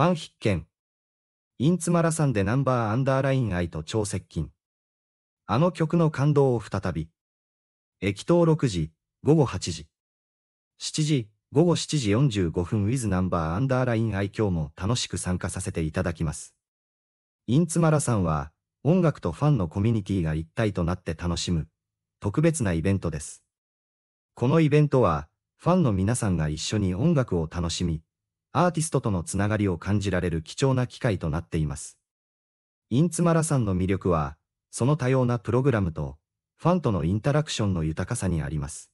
ファン必見。インツマラさんでナンバーアンダーライン愛と超接近。あの曲の感動を再び。駅頭6時、午後8時。7時、午後7時45分 with ナンバーアンダーライン愛日も楽しく参加させていただきます。インツマラさんは、音楽とファンのコミュニティが一体となって楽しむ、特別なイベントです。このイベントは、ファンの皆さんが一緒に音楽を楽しみ、アーティストとのつながりを感じられる貴重な機会となっています。インツマラさんの魅力は、その多様なプログラムと、ファンとのインタラクションの豊かさにあります。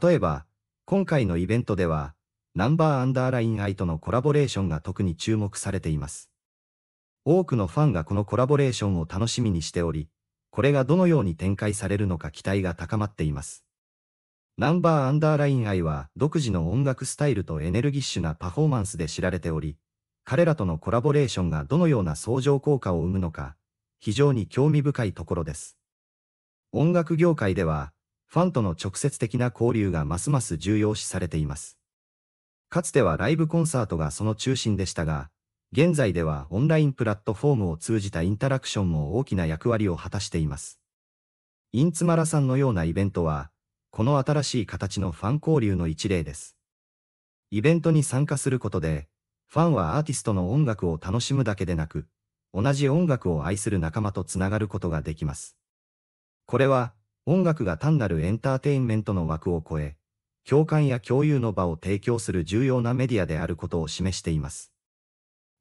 例えば、今回のイベントでは、ナンバーアンダーラインイとのコラボレーションが特に注目されています。多くのファンがこのコラボレーションを楽しみにしており、これがどのように展開されるのか期待が高まっています。ナンバーアンダーライン愛は独自の音楽スタイルとエネルギッシュなパフォーマンスで知られており、彼らとのコラボレーションがどのような相乗効果を生むのか、非常に興味深いところです。音楽業界では、ファンとの直接的な交流がますます重要視されています。かつてはライブコンサートがその中心でしたが、現在ではオンラインプラットフォームを通じたインタラクションも大きな役割を果たしています。インツマラさんのようなイベントは、この新しい形のファン交流の一例です。イベントに参加することで、ファンはアーティストの音楽を楽しむだけでなく、同じ音楽を愛する仲間とつながることができます。これは、音楽が単なるエンターテインメントの枠を超え、共感や共有の場を提供する重要なメディアであることを示しています。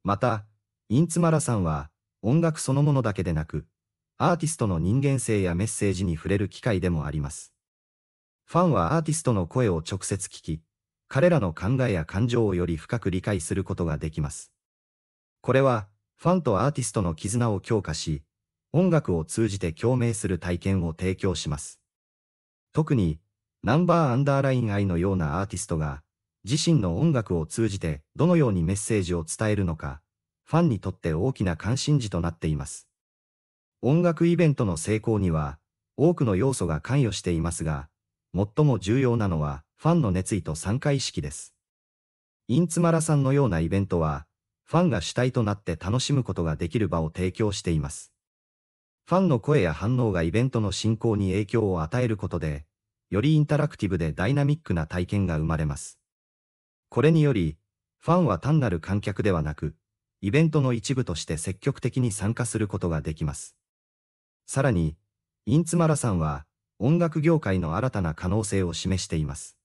また、インツマラさんは、音楽そのものだけでなく、アーティストの人間性やメッセージに触れる機会でもあります。ファンはアーティストの声を直接聞き、彼らの考えや感情をより深く理解することができます。これは、ファンとアーティストの絆を強化し、音楽を通じて共鳴する体験を提供します。特に、ナンバーアンダーライン愛のようなアーティストが、自身の音楽を通じてどのようにメッセージを伝えるのか、ファンにとって大きな関心事となっています。音楽イベントの成功には、多くの要素が関与していますが、最も重要なのは、ファンの熱意と参加意識です。インツマラさんのようなイベントは、ファンが主体となって楽しむことができる場を提供しています。ファンの声や反応がイベントの進行に影響を与えることで、よりインタラクティブでダイナミックな体験が生まれます。これにより、ファンは単なる観客ではなく、イベントの一部として積極的に参加することができます。さらに、インツマラさんは、音楽業界の新たな可能性を示しています。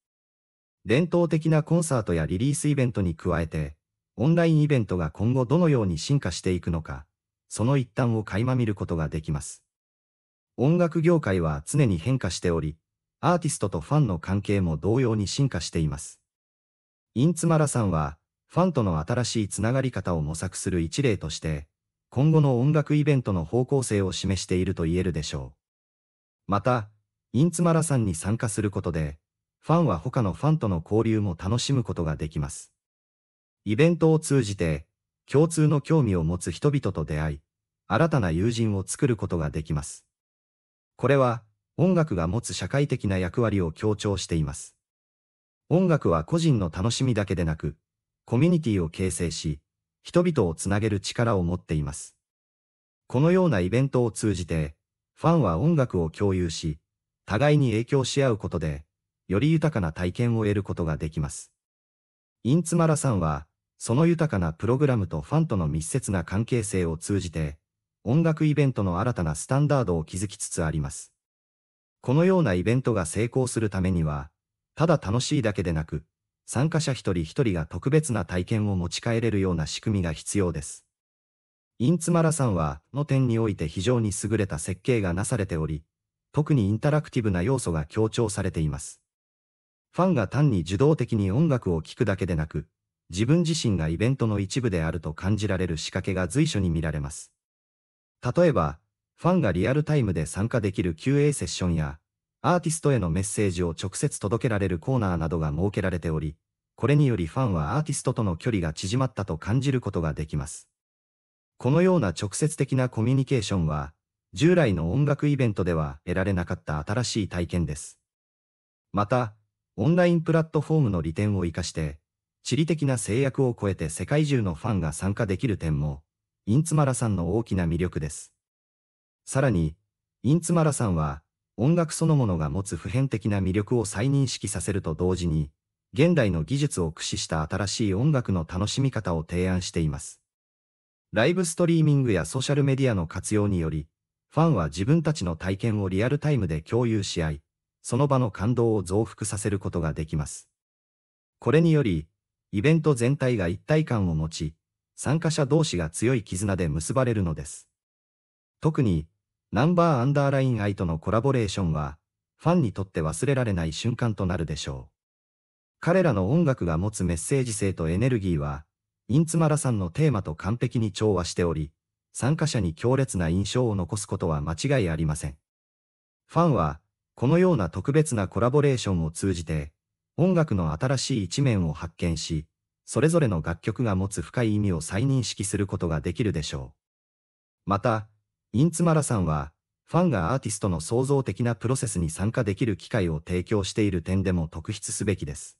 伝統的なコンサートやリリースイベントに加えて、オンラインイベントが今後どのように進化していくのか、その一端を垣間見ることができます。音楽業界は常に変化しており、アーティストとファンの関係も同様に進化しています。インツマラさんは、ファンとの新しいつながり方を模索する一例として、今後の音楽イベントの方向性を示していると言えるでしょう。また、インツマラさんに参加することで、ファンは他のファンとの交流も楽しむことができます。イベントを通じて、共通の興味を持つ人々と出会い、新たな友人を作ることができます。これは、音楽が持つ社会的な役割を強調しています。音楽は個人の楽しみだけでなく、コミュニティを形成し、人々をつなげる力を持っています。このようなイベントを通じて、ファンは音楽を共有し、互いに影響し合うことで、より豊かな体験を得ることができます。インツマラさんは、その豊かなプログラムとファンとの密接な関係性を通じて、音楽イベントの新たなスタンダードを築きつつあります。このようなイベントが成功するためには、ただ楽しいだけでなく、参加者一人一人が特別な体験を持ち帰れるような仕組みが必要です。インツマラさんは、の点において非常に優れた設計がなされており、特にインタラクティブな要素が強調されています。ファンが単に受動的に音楽を聴くだけでなく、自分自身がイベントの一部であると感じられる仕掛けが随所に見られます。例えば、ファンがリアルタイムで参加できる QA セッションや、アーティストへのメッセージを直接届けられるコーナーなどが設けられており、これによりファンはアーティストとの距離が縮まったと感じることができます。このような直接的なコミュニケーションは、従来の音楽イベントでは得られなかった新しい体験です。また、オンラインプラットフォームの利点を活かして、地理的な制約を超えて世界中のファンが参加できる点も、インツマラさんの大きな魅力です。さらに、インツマラさんは、音楽そのものが持つ普遍的な魅力を再認識させると同時に、現代の技術を駆使した新しい音楽の楽しみ方を提案しています。ライブストリーミングやソーシャルメディアの活用により、ファンは自分たちの体験をリアルタイムで共有し合い、その場の感動を増幅させることができます。これにより、イベント全体が一体感を持ち、参加者同士が強い絆で結ばれるのです。特に、ナンバーアンダーライン愛とのコラボレーションは、ファンにとって忘れられない瞬間となるでしょう。彼らの音楽が持つメッセージ性とエネルギーは、インツマラさんのテーマと完璧に調和しており、参加者に強烈な印象を残すことは間違いありません。ファンは、このような特別なコラボレーションを通じて、音楽の新しい一面を発見し、それぞれの楽曲が持つ深い意味を再認識することができるでしょう。また、インツマラさんは、ファンがアーティストの創造的なプロセスに参加できる機会を提供している点でも特筆すべきです。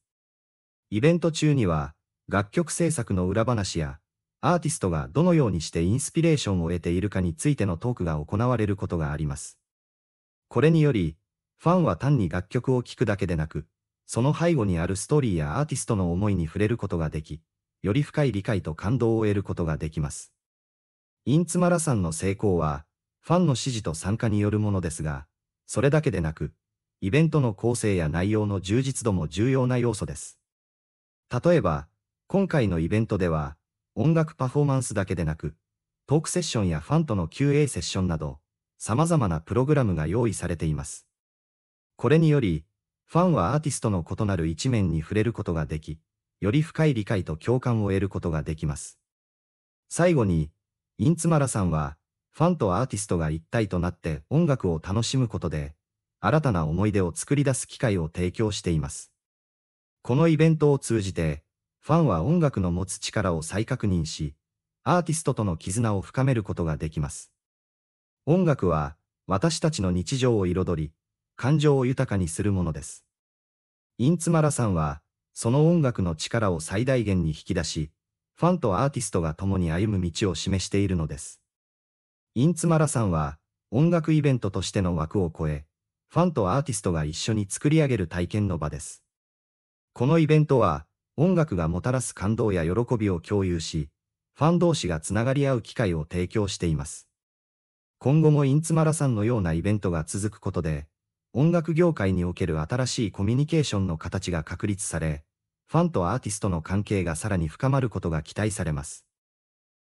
イベント中には、楽曲制作の裏話や、アーティストがどのようにしてインスピレーションを得ているかについてのトークが行われることがあります。これにより、ファンは単に楽曲を聴くだけでなく、その背後にあるストーリーやアーティストの思いに触れることができ、より深い理解と感動を得ることができます。インツマラさんの成功は、ファンの支持と参加によるものですが、それだけでなく、イベントの構成や内容の充実度も重要な要素です。例えば、今回のイベントでは、音楽パフォーマンスだけでなく、トークセッションやファンとの QA セッションなど、様々なプログラムが用意されています。これにより、ファンはアーティストの異なる一面に触れることができ、より深い理解と共感を得ることができます。最後に、インツマラさんは、ファンとアーティストが一体となって音楽を楽しむことで、新たな思い出を作り出す機会を提供しています。このイベントを通じて、ファンは音楽の持つ力を再確認し、アーティストとの絆を深めることができます。音楽は、私たちの日常を彩り、感情を豊かにするものです。インツマラさんは、その音楽の力を最大限に引き出し、ファンとアーティストが共に歩む道を示しているのです。インツマラさんは、音楽イベントとしての枠を超え、ファンとアーティストが一緒に作り上げる体験の場です。このイベントは、音楽がもたらす感動や喜びを共有し、ファン同士がつながり合う機会を提供しています。今後もインツマラさんのようなイベントが続くことで、音楽業界における新しいコミュニケーションの形が確立され、ファンとアーティストの関係がさらに深まることが期待されます。